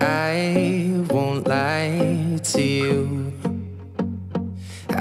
I won't lie to you.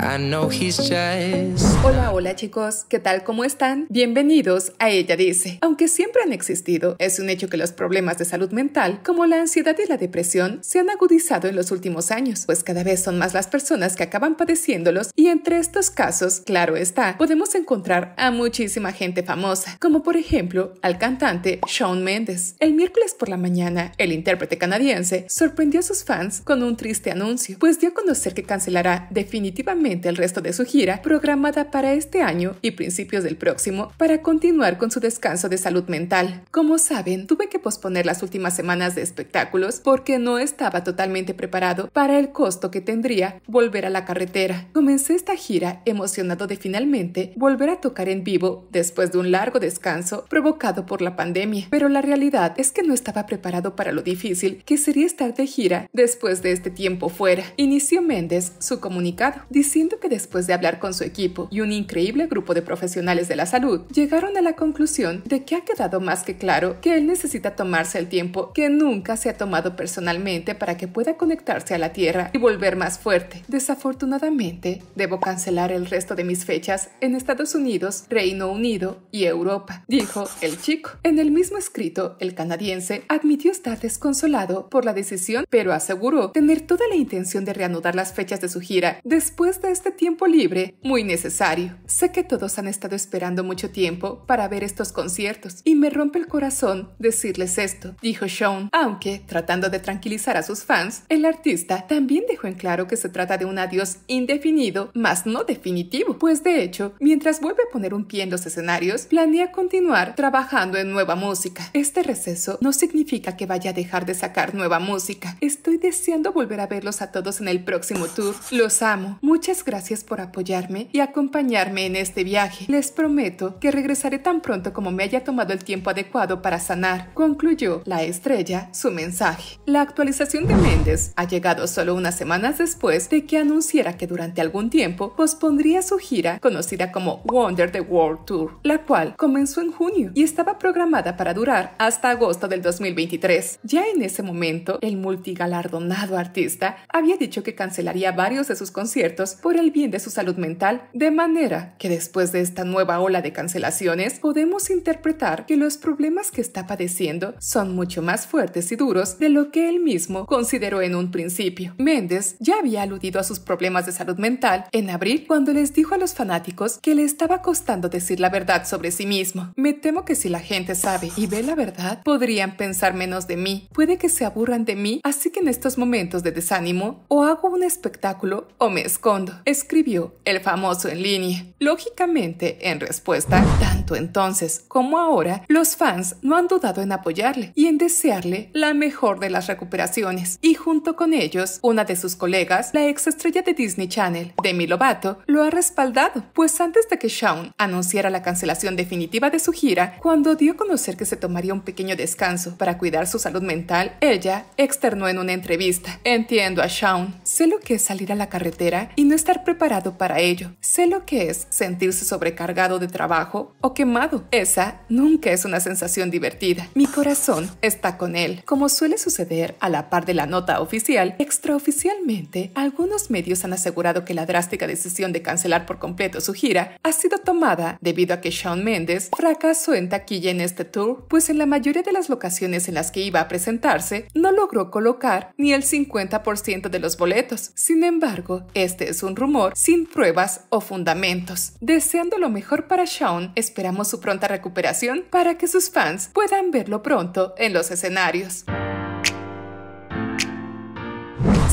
Hola, hola chicos, ¿qué tal? ¿Cómo están? Bienvenidos a Ella Dice. Aunque siempre han existido, es un hecho que los problemas de salud mental, como la ansiedad y la depresión, se han agudizado en los últimos años, pues cada vez son más las personas que acaban padeciéndolos y entre estos casos, claro está, podemos encontrar a muchísima gente famosa, como por ejemplo al cantante Shawn Mendes. El miércoles por la mañana, el intérprete canadiense sorprendió a sus fans con un triste anuncio, pues dio a conocer que cancelará definitivamente el resto de su gira programada para este año y principios del próximo para continuar con su descanso de salud mental. Como saben, tuve que posponer las últimas semanas de espectáculos porque no estaba totalmente preparado para el costo que tendría volver a la carretera. Comencé esta gira emocionado de finalmente volver a tocar en vivo después de un largo descanso provocado por la pandemia, pero la realidad es que no estaba preparado para lo difícil que sería estar de gira después de este tiempo fuera. Inició Méndez su comunicado diciendo siento que después de hablar con su equipo y un increíble grupo de profesionales de la salud, llegaron a la conclusión de que ha quedado más que claro que él necesita tomarse el tiempo que nunca se ha tomado personalmente para que pueda conectarse a la Tierra y volver más fuerte. Desafortunadamente, debo cancelar el resto de mis fechas en Estados Unidos, Reino Unido y Europa, dijo el chico. En el mismo escrito, el canadiense admitió estar desconsolado por la decisión, pero aseguró tener toda la intención de reanudar las fechas de su gira después de este tiempo libre muy necesario. Sé que todos han estado esperando mucho tiempo para ver estos conciertos y me rompe el corazón decirles esto, dijo Sean, aunque, tratando de tranquilizar a sus fans, el artista también dejó en claro que se trata de un adiós indefinido, más no definitivo, pues de hecho, mientras vuelve a poner un pie en los escenarios, planea continuar trabajando en nueva música. Este receso no significa que vaya a dejar de sacar nueva música. Estoy deseando volver a verlos a todos en el próximo tour. Los amo. Muchas gracias por apoyarme y acompañarme en este viaje. Les prometo que regresaré tan pronto como me haya tomado el tiempo adecuado para sanar, concluyó la estrella su mensaje. La actualización de Méndez ha llegado solo unas semanas después de que anunciara que durante algún tiempo pospondría su gira conocida como Wonder the World Tour, la cual comenzó en junio y estaba programada para durar hasta agosto del 2023. Ya en ese momento, el multigalardonado artista había dicho que cancelaría varios de sus conciertos por el bien de su salud mental, de manera que después de esta nueva ola de cancelaciones podemos interpretar que los problemas que está padeciendo son mucho más fuertes y duros de lo que él mismo consideró en un principio. Méndez ya había aludido a sus problemas de salud mental en abril cuando les dijo a los fanáticos que le estaba costando decir la verdad sobre sí mismo. Me temo que si la gente sabe y ve la verdad, podrían pensar menos de mí. Puede que se aburran de mí, así que en estos momentos de desánimo o hago un espectáculo o me escondo escribió el famoso en línea. Lógicamente, en respuesta, tanto entonces como ahora, los fans no han dudado en apoyarle y en desearle la mejor de las recuperaciones. Y junto con ellos, una de sus colegas, la ex estrella de Disney Channel, Demi Lovato, lo ha respaldado, pues antes de que Shawn anunciara la cancelación definitiva de su gira, cuando dio a conocer que se tomaría un pequeño descanso para cuidar su salud mental, ella externó en una entrevista, entiendo a Shawn, sé lo que es salir a la carretera y no estar preparado para ello. Sé lo que es sentirse sobrecargado de trabajo o quemado. Esa nunca es una sensación divertida. Mi corazón está con él. Como suele suceder a la par de la nota oficial, extraoficialmente, algunos medios han asegurado que la drástica decisión de cancelar por completo su gira ha sido tomada debido a que Shawn Mendes fracasó en taquilla en este tour, pues en la mayoría de las locaciones en las que iba a presentarse no logró colocar ni el 50% de los boletos. Sin embargo, este es un rumor sin pruebas o fundamentos. Deseando lo mejor para Shawn, esperamos su pronta recuperación para que sus fans puedan verlo pronto en los escenarios.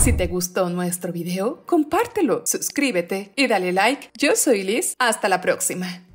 Si te gustó nuestro video, compártelo, suscríbete y dale like. Yo soy Liz, hasta la próxima.